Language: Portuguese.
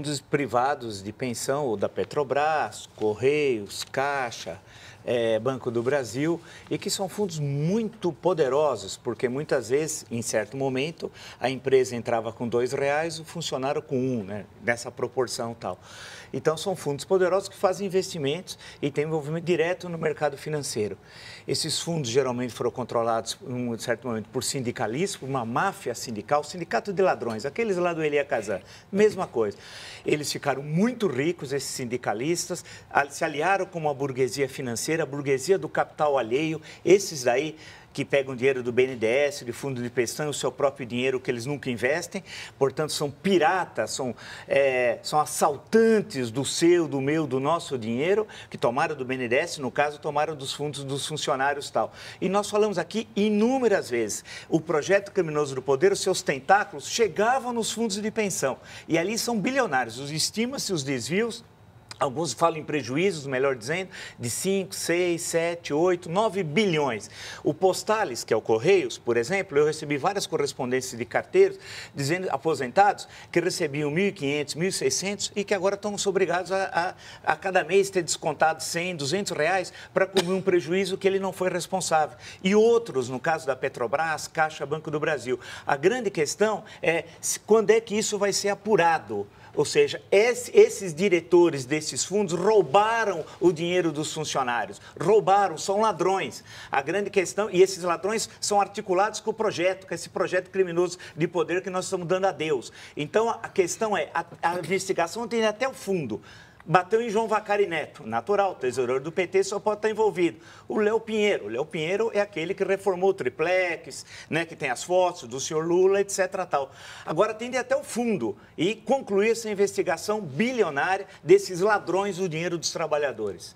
fundos privados de pensão, ou da Petrobras, Correios, Caixa, é, Banco do Brasil, e que são fundos muito poderosos, porque muitas vezes, em certo momento, a empresa entrava com dois reais, o funcionário com um, né? nessa proporção tal. Então, são fundos poderosos que fazem investimentos e têm envolvimento direto no mercado financeiro. Esses fundos geralmente foram controlados, em um certo momento, por sindicalistas, por uma máfia sindical, sindicato de ladrões, aqueles lá do Elia Kazan, mesma coisa. Eles ficaram muito ricos, esses sindicalistas, se aliaram com uma burguesia financeira financeira, a burguesia do capital alheio, esses daí que pegam dinheiro do BNDES, de fundo de pensão, o seu próprio dinheiro que eles nunca investem, portanto são piratas, são, é, são assaltantes do seu, do meu, do nosso dinheiro, que tomaram do BNDES, no caso tomaram dos fundos dos funcionários tal. E nós falamos aqui inúmeras vezes, o projeto criminoso do poder, os seus tentáculos chegavam nos fundos de pensão e ali são bilionários, os estima-se os desvios Alguns falam em prejuízos, melhor dizendo, de 5, 6, 7, 8, 9 bilhões. O Postales, que é o Correios, por exemplo, eu recebi várias correspondências de carteiros dizendo, aposentados, que recebiam 1.500, 1.600 e que agora estão obrigados a, a, a, cada mês ter descontado 100, 200 reais para cobrir um prejuízo que ele não foi responsável. E outros, no caso da Petrobras, Caixa Banco do Brasil. A grande questão é quando é que isso vai ser apurado. Ou seja, esses diretores desse desses fundos roubaram o dinheiro dos funcionários. Roubaram, são ladrões. A grande questão, e esses ladrões são articulados com o projeto, com esse projeto criminoso de poder que nós estamos dando a Deus. Então, a questão é, a, a investigação tem até o fundo bateu em João Vacari Neto, natural, tesoureiro do PT, só pode estar envolvido. O Léo Pinheiro, o Léo Pinheiro é aquele que reformou o triplex, né, que tem as fotos do senhor Lula, etc. Tal. Agora tem de ir até o fundo e concluir essa investigação bilionária desses ladrões do dinheiro dos trabalhadores.